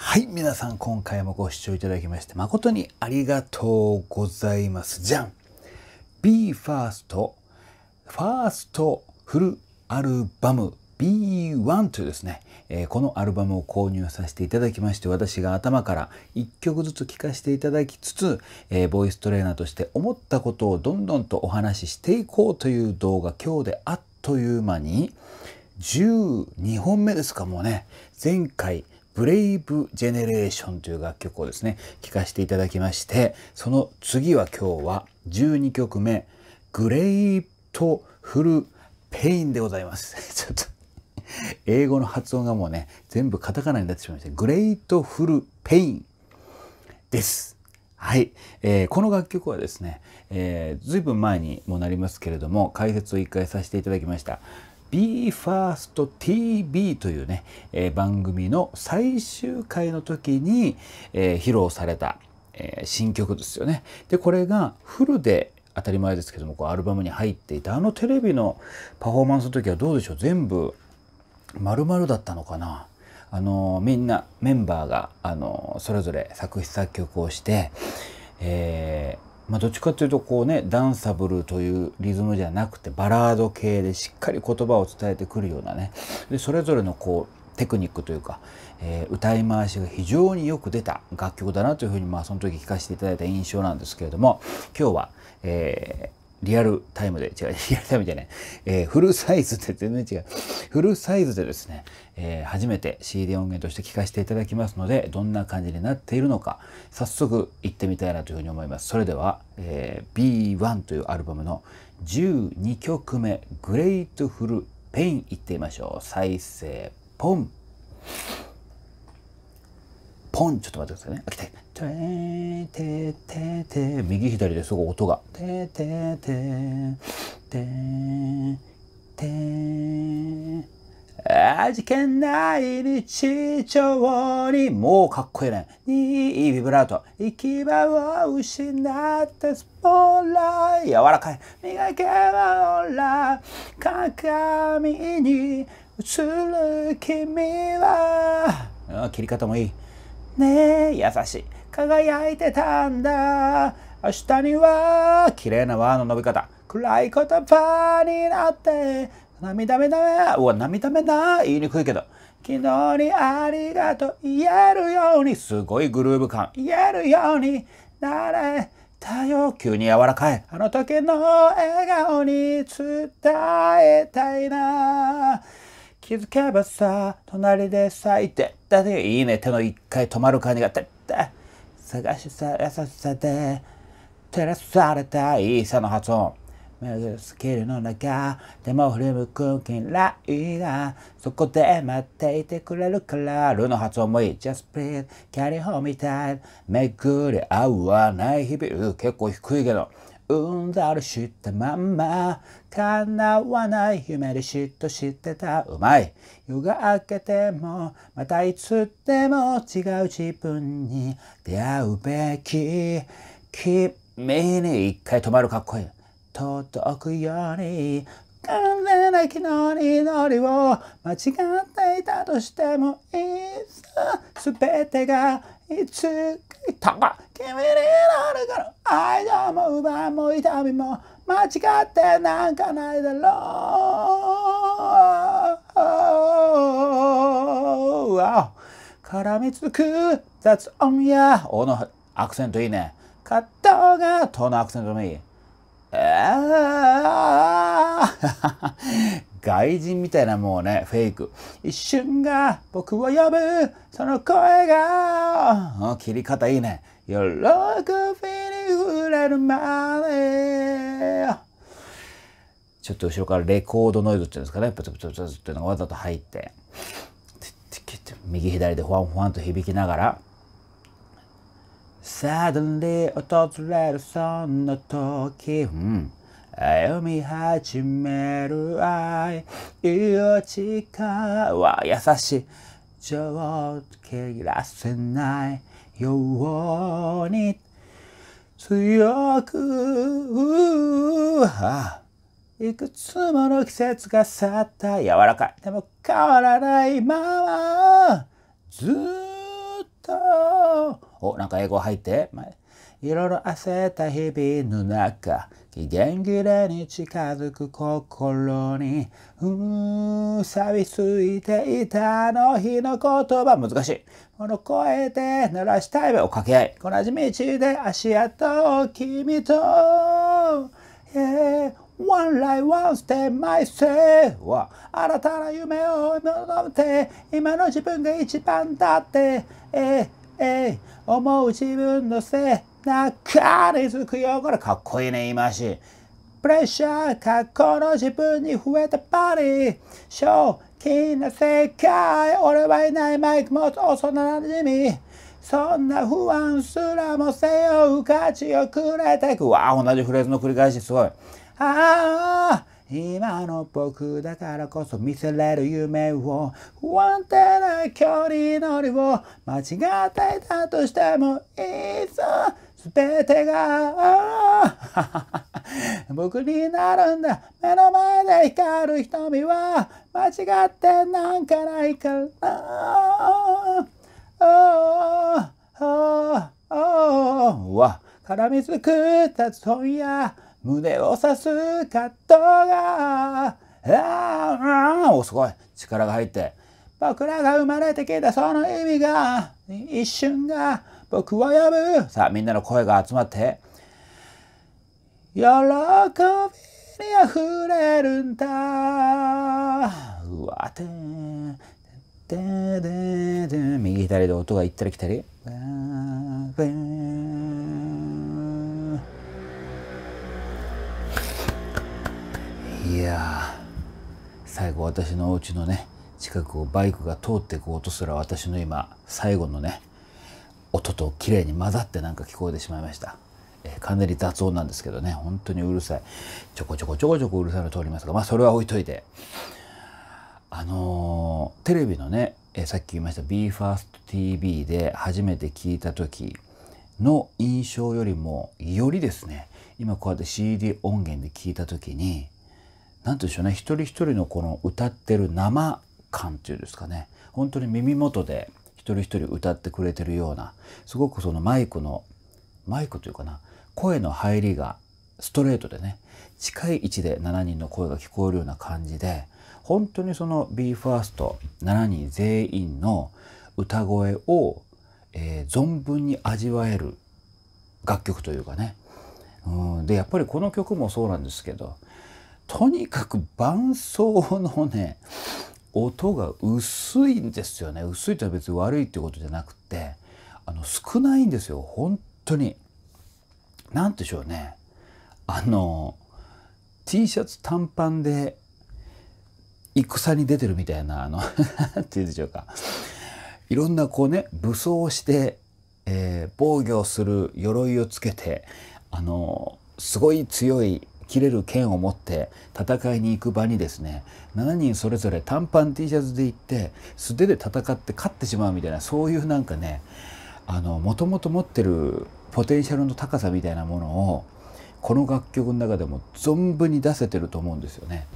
はい、皆さん今回もご視聴いただきまして誠にありがとうございます。じゃん !BE:FIRST ファーストフルアルバム B1 というですね、えー、このアルバムを購入させていただきまして私が頭から1曲ずつ聴かせていただきつつ、えー、ボイストレーナーとして思ったことをどんどんとお話ししていこうという動画今日であっという間に12本目ですかもうね前回ブレイブジェネレーションという楽曲をですね、聴かせていただきまして、その次は今日は12曲目、グレイトフルペインでございます。ちょっと。英語の発音がもうね、全部カタカナになってしまいました。グレイトフルペインです。はい、えー、この楽曲はですね、えー、ずいぶん前にもなりますけれども解説を一回させていただきました BE:FIRSTTV というね、えー、番組の最終回の時に、えー、披露された、えー、新曲ですよね。でこれがフルで当たり前ですけどもこうアルバムに入っていたあのテレビのパフォーマンスの時はどうでしょう全部丸々だったのかなあのみんなメンバーがあのそれぞれ作詞作曲をして、えーまあ、どっちかというとこうねダンサブルというリズムじゃなくてバラード系でしっかり言葉を伝えてくるようなねでそれぞれのこうテクニックというか、えー、歌い回しが非常によく出た楽曲だなというふうにまあその時聞かせていただいた印象なんですけれども今日は、えリアルタイムで、違う、リアルタイムじゃない、えー、フルサイズで全然違う。フルサイズでですね、えー、初めて CD 音源として聴かせていただきますので、どんな感じになっているのか、早速行ってみたいなというふうに思います。それでは、えー、B1 というアルバムの12曲目、グレイトフルペイン行ってみましょう。再生、ポンポンちょっと待ってくださいね。来て。てててて右左ですごい音が。てーてーてー。てーてー。味気ない日常に。もうかっこいいね。いいビブラート。行き場を失ってスポーラー。柔らかい。磨けばオラ。鏡に映る君は。あ切り方もいい。ねえ、優しい。輝いてたんだ。明日には、綺麗な輪の伸び方。暗い言葉になって、涙目だめ。うわ、涙目だ。言いにくいけど。昨日にありがとう言えるように。すごいグルーヴ感。言えるようになれたよ。急に柔らかい。あの時の笑顔に伝えたいな。気づけばさ、隣で咲いて、だっていいね、手の一回止まる感じが、って探しさ、優しさで、照らされたいさの発音。巡るスキルの中でも振り向く嫌いがそこで待っていてくれるからルの発音もいい Just please carry home みたいめぐり合わない日々結構低いけどうんざるしたまんま叶わない夢で嫉妬してたうまい夜が明けてもまたいつでも違う自分に出会うべき君に一回止まるかっこいい届くように完全な昨日に祈りを間違っいたとしてもいつすべてがいつか君になるから愛情も奪いも痛みも間違ってなんかないだろう絡みつく雑音やおのアクセントいいねカットがとのアクセントもいいえ外人みたいなもうね、フェイク。一瞬が僕を呼ぶ、その声が、切り方いいね。喜びに触れるまで。ちょっと後ろからレコードノイズっていうんですかね、プツプツプツっていうのがわざと入って、右左でフワンフワンと響きながら、Suddenly 訪れるそんな時、うん、歩み始める愛命は優しい情を切らせないように強く、あ、いくつもの季節が去った柔らかいでも変わらないままずっとおなんか英語入っていろいろ焦った日々の中期限切れに近づく心にうー錆びついていたあの日の言葉難しいこの越えて鳴らしたい目を掛け合いこの地道で足跡を君と、yeah. One life, one step, m y s e は新たな夢を望んで今の自分が一番だって、えーえー、思う自分のせいだから続くよ。これかっこいいね、今し。プレッシャー、過去の自分に増えたパリ。賞金な世界。俺はいないマイク持つ幼馴染。そんな不安すらも背負う価値をくれてく。わあ、同じフレーズの繰り返し、すごい。ああ、今の僕だからこそ見せれる夢を不安定な距離乗りを間違っていたとしてもいいぞ。すべてが僕になるんだ目の前で光る瞳は間違ってなんかないからは絡みつくたつ問や胸を刺す葛藤がああおすごい力が入って僕らが生まれてきたその意味が一瞬が僕はやむさあみんなの声が集まって喜びにあふれるんだうわてんてんでんん右左で音が行ったり来たりいや最後私のお家のね近くをバイクが通っていく音すら私の今最後のね音と綺麗に混ざってなんか聞こえてしまいました。えー、かなり雑音なんですけどね、本当にうるさい。ちょこちょこちょこちょこうるさいの通りますが、まあそれは置いといて。あのー、テレビのね、えー、さっき言いました BE:FIRSTTV で初めて聞いた時の印象よりもよりですね今こうやって CD 音源で聞いた時に何て言うんでしょうね一人一人のこの歌ってる生感っていうんですかね本当に耳元で人一人歌ってくれてるようなすごくそのマイクのマイクというかな声の入りがストレートでね近い位置で7人の声が聞こえるような感じで本当にその BE:FIRST7 人全員の歌声を、えー、存分に味わえる楽曲というかねうんでやっぱりこの曲もそうなんですけどとにかく伴奏のね音が薄いんですよね薄いとは別に悪いってことじゃなくてあの少ないんですよ本当に何でしょうねあの T シャツ短パンで戦に出てるみたいなあのっていうでしょうかいろんなこうね武装して、えー、防御する鎧をつけてあのすごい強い切れる剣を持って戦いに行く場にですね7人それぞれ短パン T シャツで行って素手で戦って勝ってしまうみたいなそういうなんかねもともと持ってるポテンシャルの高さみたいなものをこの楽曲の中でも存分に出せてると思うんですよね。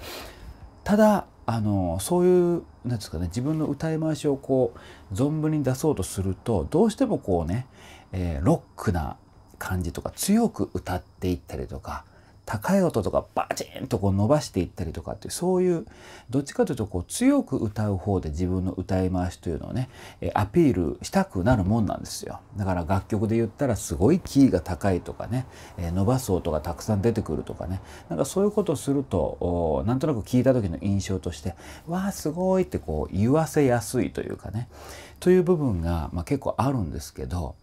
ただあのそういうなんですかね自分の歌い回しをこう存分に出そうとするとどうしてもこうね、えー、ロックな感じとか強く歌っていったりとか高い音とかバチンとこう伸ばしていったりとかってそういうどっちかというとこう強く歌う方で自分の歌い回しというのをねアピールしたくなるもんなんですよだから楽曲で言ったらすごいキーが高いとかね伸ばす音がたくさん出てくるとかねなんかそういうことをするとなんとなく聞いた時の印象として「わあすごい」ってこう言わせやすいというかねという部分が、まあ、結構あるんですけど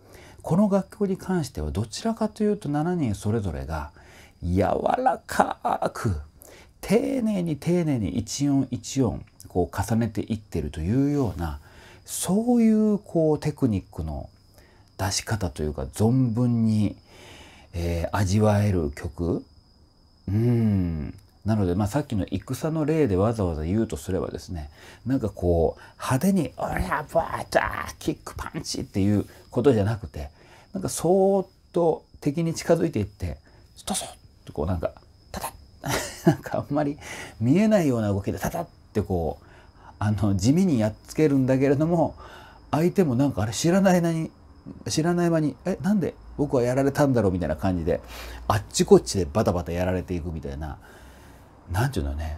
この楽曲に関してはどちらかというと7人それぞれが「柔らかく丁寧に丁寧に一音一音こう重ねていってるというようなそういうこうテクニックの出し方というか存分に、えー、味わえる曲うんなので、まあ、さっきの戦の例でわざわざ言うとすればですねなんかこう派手に「おらバータキックパンチ!」っていうことじゃなくてなんかそーっと敵に近づいていって「ストソッ!」とこうなんかタタッなんかあんまり見えないような動きでタタッってこうあの地味にやっつけるんだけれども相手もなんかあれ知らない間に知らない間に「えなんで僕はやられたんだろう」みたいな感じであっちこっちでバタバタやられていくみたいな何て言うのね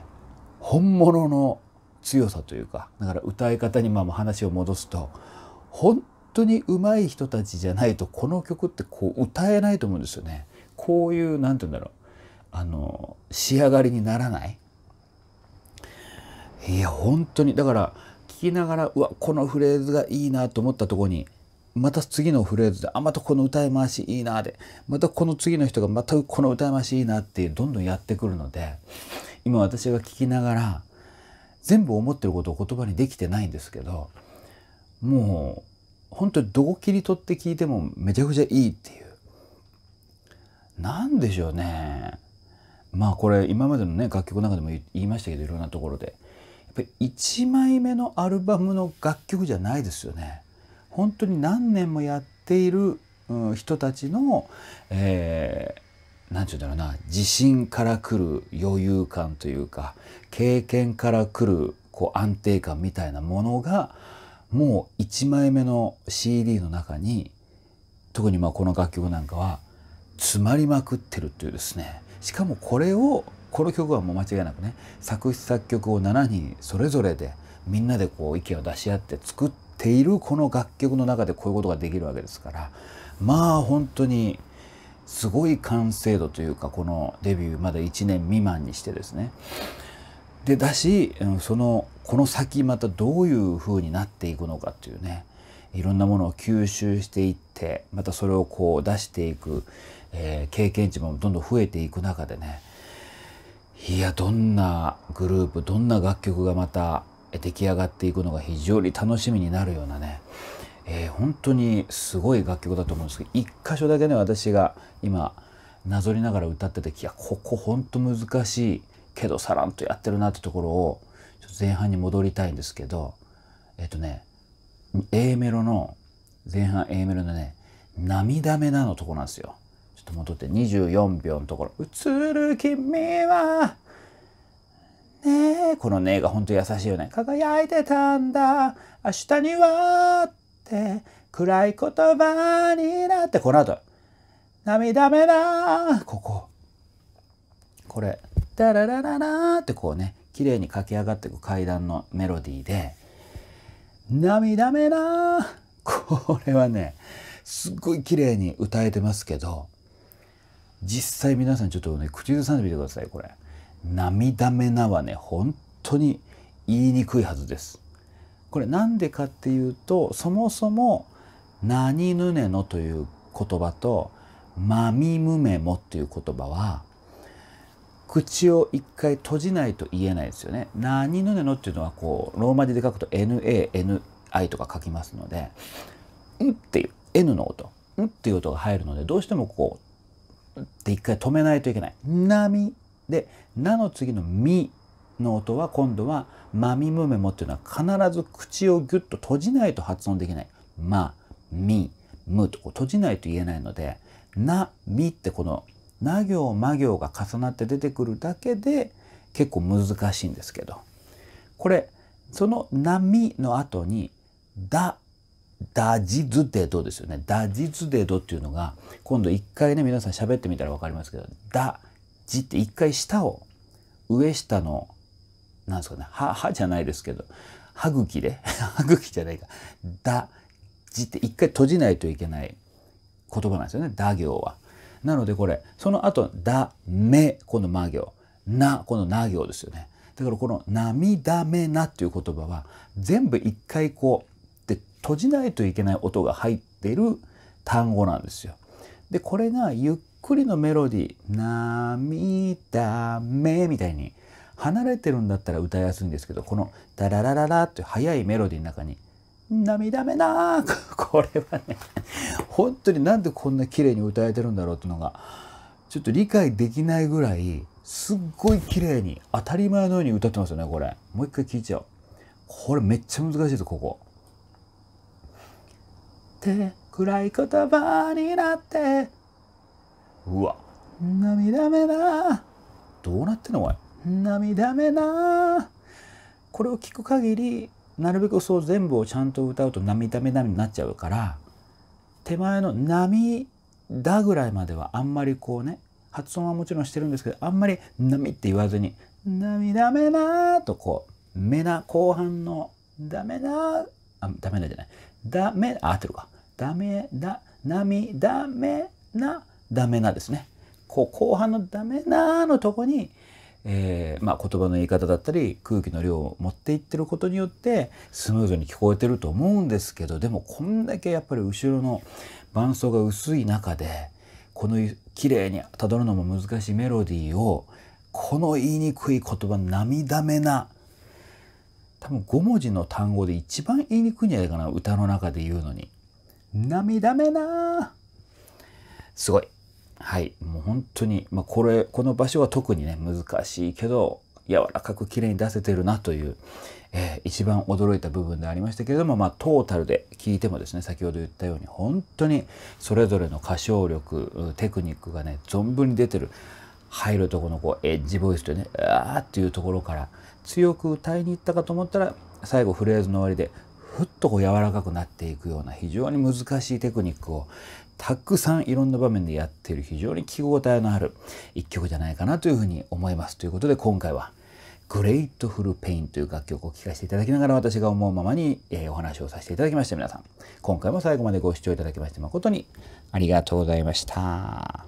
本物の強さというかだから歌い方にまあ話を戻すと本当に上手い人たちじゃないとこの曲ってこう歌えないと思うんですよね。こういう何て言うんだろうあの仕上がりにならないいや本当にだから聞きながらうわこのフレーズがいいなと思ったとこにまた次のフレーズであまたこの歌い回しいいなでまたこの次の人がまたこの歌い回しいいなってどんどんやってくるので今私が聞きながら全部思ってることを言葉にできてないんですけどもう本当にどこ切り取って聞いてもめちゃくちゃいいっていう。なんでしょうね。まあこれ今までのね楽曲の中でも言いましたけどいろんなところでやっぱり1枚目のアルバムの楽曲じゃないですよね。本当に何年もやっている、うん、人たちの、えー何て言うんだろうな自信からくる余裕感というか経験からくるこう安定感みたいなものがもう1枚目の CD の中に特にまあこの楽曲なんかは詰まりまくってるっていうですねしかもこれをこの曲はもう間違いなくね作詞作曲を7人それぞれでみんなでこう意見を出し合って作っているこの楽曲の中でこういうことができるわけですからまあ本当にすごい完成度というかこのデビューまだ1年未満にしてですねでだしそのこの先またどういう風になっていくのかっていうねいろんなものを吸収していってまたそれをこう出していくえー、経験値もどんどん増えていく中でねいやどんなグループどんな楽曲がまた出来上がっていくのが非常に楽しみになるようなね、えー、本当にすごい楽曲だと思うんですけど一箇所だけね私が今なぞりながら歌ってていやここほんと難しいけどさらんとやってるなってところをちょっと前半に戻りたいんですけどえっ、ー、とね A メロの前半 A メロのね「涙目な」のとこなんですよ。ちょっと戻って24秒のところ「映る君は」ねえこの「ね」が本当優しいよね「輝いてたんだ明日には」って暗い言葉になってこの後涙目だこここれ「ダララララ」ってこうね綺麗に駆け上がっていく階段のメロディーで「涙目だ」これはねすっごい綺麗に歌えてますけど実際皆さんちょっとね口ずさんでみてくださいこれ涙目なはね本当に言いにくいはずですこれなんでかっていうとそもそも「何ぬねの」という言葉と「まみむめも」っていう言葉は口を一回閉じないと言えないですよね。何ぬねのっていうのはこうローマ字で書くと NANI とか書きますので「ん」っていう N の音「ん」っていう音が入るのでどうしてもこうって一回止めないといけない。なみ。で、なの次のみの音は今度はまみむめもっていうのは必ず口をギュッと閉じないと発音できない。ま、み、むと閉じないと言えないので、な、みってこのな行、ま行が重なって出てくるだけで結構難しいんですけど。これ、そのなみの後に、だダジズデドですよね。ダジズデドっていうのが、今度一回ね、皆さん喋ってみたら分かりますけど、ダジって一回舌を、上下の、なんですかね、歯、歯じゃないですけど、歯茎で、歯茎じゃないか、ダジって一回閉じないといけない言葉なんですよね、ダ行は。なのでこれ、その後、ダ、メ、このま行、な、このな行ですよね。だからこの「涙目な」っていう言葉は全部一回こう閉じないといけない音が入ってる単語なんですよ。でこれがゆっくりのメロディー「涙目」みたいに離れてるんだったら歌いやすいんですけどこの「ダララララ」っていう速いメロディーの中に「涙目な」これはね本当になんでこんな綺麗に歌えてるんだろうっていうのがちょっと理解できないぐらいすっごい綺麗に当たり前のように歌ってますよねこれもう一回聴いちゃおうこれめっちゃ難しいですここ。って暗い言葉になってうわ涙目などうなってんのおい涙目なこれを聞く限りなるべくそう全部をちゃんと歌うと涙目みになっちゃうから手前の「涙」ぐらいまではあんまりこうね発音はもちろんしてるんですけどあんまり「波」って言わずに「涙目な」とこう目な後半の「ダメな」あ、ダメだじゃない。ダメ、あ、合ってるか。ダメだ、なみ、ダメな、ダメなですね。こう後半のダメなのとこに、えー、まあ、言葉の言い方だったり空気の量を持っていってることによってスムーズに聞こえてると思うんですけどでもこんだけやっぱり後ろの伴奏が薄い中でこの綺麗にたどるのも難しいメロディーをこの言いにくい言葉「涙目な」多分5文字の単語で一番言いにくいんじゃないかな歌の中で言うのに涙目なすごいはいもう本当にまあこれこの場所は特にね難しいけど柔らかく綺麗に出せてるなという、えー、一番驚いた部分でありましたけれども、まあ、トータルで聞いてもですね先ほど言ったように本当にそれぞれの歌唱力テクニックがね存分に出てる入るとこのこうエッジボイスとね、あーっていうところから強く歌いに行ったかと思ったら、最後フレーズの終わりで、ふっとこう柔らかくなっていくような非常に難しいテクニックをたくさんいろんな場面でやっている非常に聞き応えのある一曲じゃないかなというふうに思います。ということで今回はグレイトフルペインという楽曲を聴かせていただきながら私が思うままに、えお話をさせていただきました皆さん今回も最後までご視聴いただきまして誠にありがとうございました。